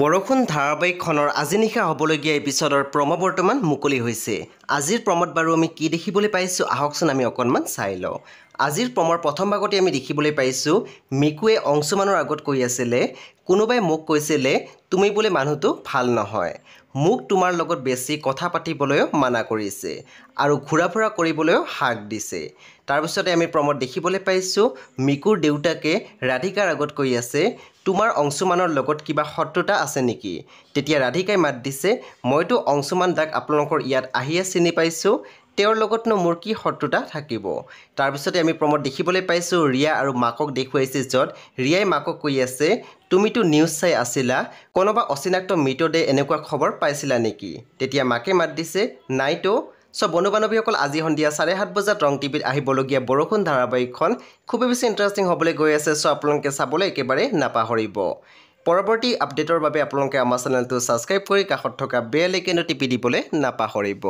বৰষুণ ধাৰাবাহিকখনৰ আজি নিশা হ'বলগীয়া এপিছডৰ প্ৰম' বৰ্তমান মুকলি হৈছে আজিৰ প্ৰমত বাৰু আমি কি দেখিবলৈ পাইছোঁ আহকচোন আমি অকণমান চাই লওঁ আজিৰ প্ৰমৰ প্ৰথম ভাগতে আমি দেখিবলৈ পাইছোঁ মিকুৱে অংশুমানৰ আগত কৈ আছিলে কোনোবাই মোক কৈছিলে তুমি বোলে মানুহটো ভাল নহয় মোক তোমাৰ লগত বেছি কথা পাতিবলৈও মানা কৰিছে আৰু ঘূৰা ফুৰা কৰিবলৈও হাক দিছে তাৰপিছতে আমি প্ৰমত দেখিবলৈ পাইছোঁ মিকুৰ দেউতাকে ৰাধিকাৰ আগত কৈ আছে তোমাৰ অংশুমানৰ লগত কিবা শত্ৰুতা আছে নেকি তেতিয়া ৰাধিকাই মাত দিছে মইতো অংশুমান দাক আপোনালোকৰ ইয়াত আহিয়ে চিনি পাইছোঁ তেওঁৰ লগতনো মোৰ কি শত্ৰুতা থাকিব তাৰপিছতে আমি প্ৰমত দেখিবলৈ পাইছোঁ ৰিয়া আৰু মাকক দেখুৱাইছে য'ত ৰিয়াই মাকক কৈ আছে তুমিতো নিউজ চাই আছিলা কোনোবা অচিনাক্ত মৃতদেহ এনেকুৱা খবৰ পাইছিলা নেকি তেতিয়া মাকে মাত দিছে নাইতো চ' বন্ধু বান্ধৱীসকল আজি সন্ধিয়া চাৰে সাত বজাত ৰং টিভিত আহিবলগীয়া বৰষুণ ধাৰাবাহিকখন খুবেই বেছি ইণ্টাৰেষ্টিং হ'বলৈ গৈ আছে চ' আপোনালোকে চাবলৈ একেবাৰে নাপাহৰিব পৰৱৰ্তী আপডেটৰ বাবে আপোনালোকে আমাৰ চেনেলটো ছাবস্ক্ৰাইব কৰি কাষত থকা বেল একেনো টিপি দিবলৈ নাপাহৰিব